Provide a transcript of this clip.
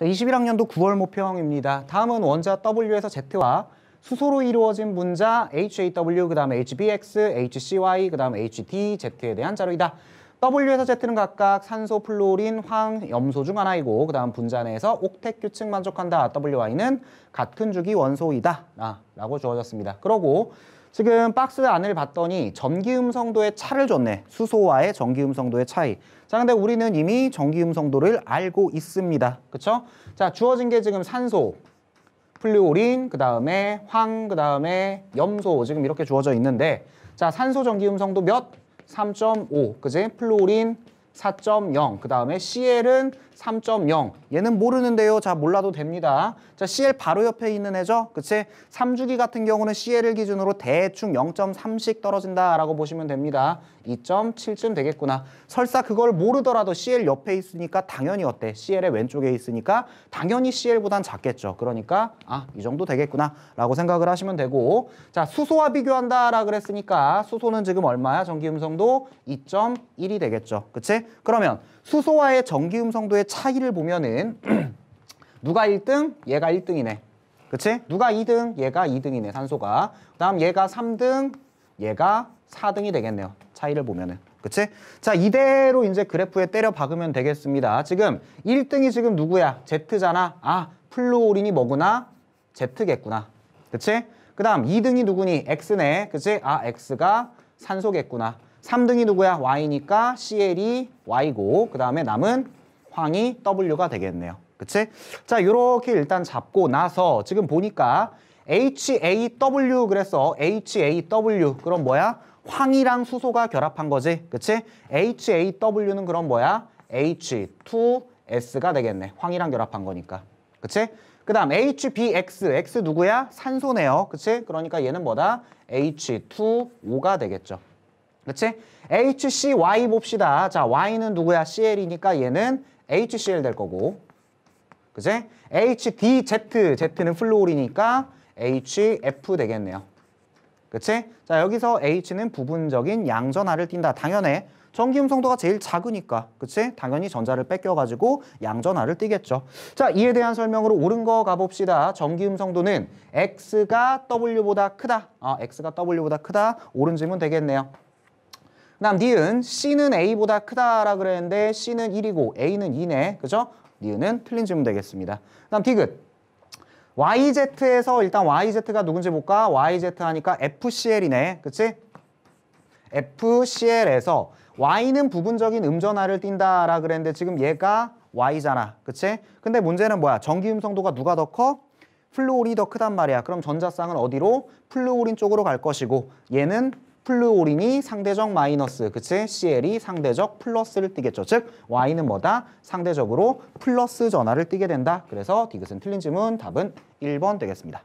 자, 21학년도 9월 모평입니다. 다음은 원자 W에서 Z와 수소로 이루어진 분자 HAW, 그 다음에 HBX, HCY, 그 다음에 HDZ에 대한 자료이다. W에서 Z는 각각 산소, 플로린, 황, 염소 중 하나이고 그 다음 분자 내에서 옥택 규칙 만족한다. WY는 같은 주기 원소이다. 아, 라고 주어졌습니다. 그러고 지금 박스 안을 봤더니 전기음성도의 차를 줬네. 수소와의 전기음성도의 차이. 자, 근데 우리는 이미 전기음성도를 알고 있습니다. 그쵸? 자, 주어진 게 지금 산소, 플루오린, 그 다음에 황, 그 다음에 염소 지금 이렇게 주어져 있는데 자, 산소 전기음성도 몇? 3.5, 그지? 플루오린 4.0, 그 다음에 CL은 3.0. 얘는 모르는데요. 자, 몰라도 됩니다. 자, CL 바로 옆에 있는 애죠? 그치? 3주기 같은 경우는 CL을 기준으로 대충 0.3씩 떨어진다라고 보시면 됩니다. 2.7쯤 되겠구나. 설사 그걸 모르더라도 CL 옆에 있으니까 당연히 어때? CL의 왼쪽에 있으니까 당연히 CL보단 작겠죠. 그러니까 아, 이 정도 되겠구나 라고 생각을 하시면 되고 자, 수소와 비교한다 라 그랬으니까 수소는 지금 얼마야? 전기음성도 2.1이 되겠죠. 그치? 그러면 수소와의 전기 음성도의 차이를 보면은 누가 1등? 얘가 1등이네. 그치? 누가 2등? 얘가 2등이네, 산소가. 그 다음 얘가 3등, 얘가 4등이 되겠네요. 차이를 보면은. 그치? 자, 이대로 이제 그래프에 때려 박으면 되겠습니다. 지금 1등이 지금 누구야? Z잖아. 아, 플로오린이 뭐구나? Z겠구나. 그치? 그 다음 2등이 누구니? X네. 그치? 아, X가 산소겠구나. 3등이 누구야? Y니까 CL이 Y고 그 다음에 남은 황이 W가 되겠네요. 그치? 자요렇게 일단 잡고 나서 지금 보니까 HAW 그래서 HAW 그럼 뭐야? 황이랑 수소가 결합한 거지. 그치? HAW는 그럼 뭐야? H2S가 되겠네. 황이랑 결합한 거니까. 그치? 그 다음 HBX, X 누구야? 산소네요. 그치? 그러니까 얘는 뭐다? H2O가 되겠죠. 그렇지? HCY 봅시다. 자, Y는 누구야? CL이니까 얘는 HCl 될 거고. 그제? HDZ, Z는 플로올이니까 HF 되겠네요. 그치? 자, 여기서 H는 부분적인 양전하를 띈다. 당연해. 전기 음성도가 제일 작으니까. 그치? 당연히 전자를 뺏겨가지고 양전하를 띄겠죠. 자, 이에 대한 설명으로 옳은 거 가봅시다. 전기 음성도는 X가 W보다 크다. 아, X가 W보다 크다. 옳은 질문 되겠네요. 그 다음 니은 C는 A보다 크다라 그랬는데 C는 1이고 A는 2네. 그죠? 니은은 틀린 질문 되겠습니다. 그 다음 디귿. YZ에서 일단 YZ가 누군지 볼까? YZ 하니까 FCL이네. 그치? FCL에서 Y는 부분적인 음전화를 띈다라 그랬는데 지금 얘가 Y잖아. 그치? 근데 문제는 뭐야? 전기음성도가 누가 더 커? 플루오리 더 크단 말이야. 그럼 전자쌍은 어디로? 플루오린 쪽으로 갈 것이고 얘는 플루오린이 상대적 마이너스, 그치? CL이 상대적 플러스를 띄겠죠즉 Y는 뭐다? 상대적으로 플러스 전화를 띄게 된다. 그래서 디귿은 틀린 질문 답은 1번 되겠습니다.